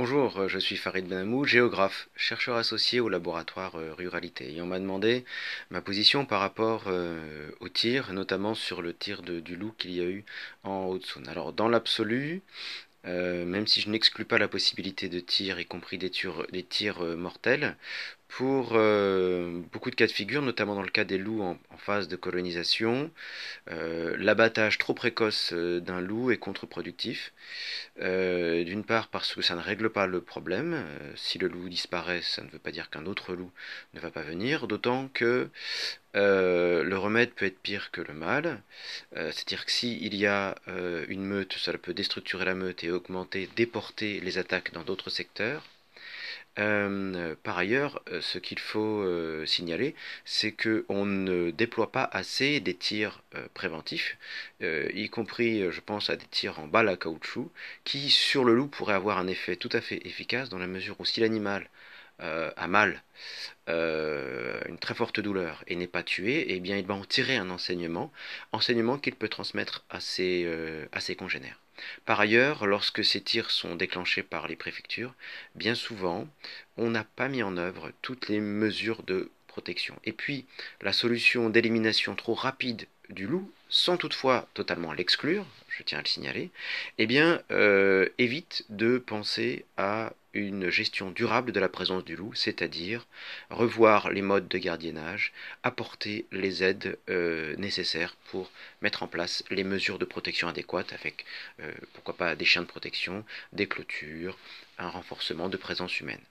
Bonjour, euh, je suis Farid Benamou, géographe, chercheur associé au laboratoire euh, Ruralité. Et on m'a demandé ma position par rapport euh, au tir, notamment sur le tir du loup qu'il y a eu en Haute-Saône. Alors, dans l'absolu, même si je n'exclus pas la possibilité de tir, y compris des tirs, mortels, pour euh, beaucoup de cas de figure, notamment dans le cas des loups en, phase de colonisation. Euh, l'abattage trop précoce euh, d'un loup est contre-productif. D'une part parce que ça ne règle pas le problème. si le loup disparaît, ça ne veut pas dire qu'un autre loup ne va pas venir, d'autant que le remède peut être pire que le mal. C'est-à-dire que s'il y a une meute, ça peut déstructurer la meute et augmenter, déporter les attaques dans d'autres secteurs. Euh, par ailleurs, euh, ce qu'il faut euh, signaler, c'est qu'on ne déploie pas assez des tirs préventifs, y compris, je pense, à des tirs en balles à caoutchouc, qui, sur le loup, pourraient avoir un effet tout à fait efficace dans la mesure où si l'animal a mal, une très forte douleur et n'est pas tué, eh bien, il va en tirer un enseignement, enseignement qu'il peut transmettre à ses congénères. Par ailleurs, lorsque ces tirs sont déclenchés par les préfectures, bien souvent, on n'a pas mis en œuvre toutes les mesures de protection. Et puis, la solution d'élimination trop rapide du loup, sans toutefois totalement l'exclure, je tiens à le signaler, eh bien, euh, évite de penser à une gestion durable de la présence du loup, c'est-à-dire revoir les modes de gardiennage, apporter les aides euh, nécessaires pour mettre en place les mesures de protection adéquates avec, euh, pourquoi pas, des chiens de protection, des clôtures, un renforcement de présence humaine.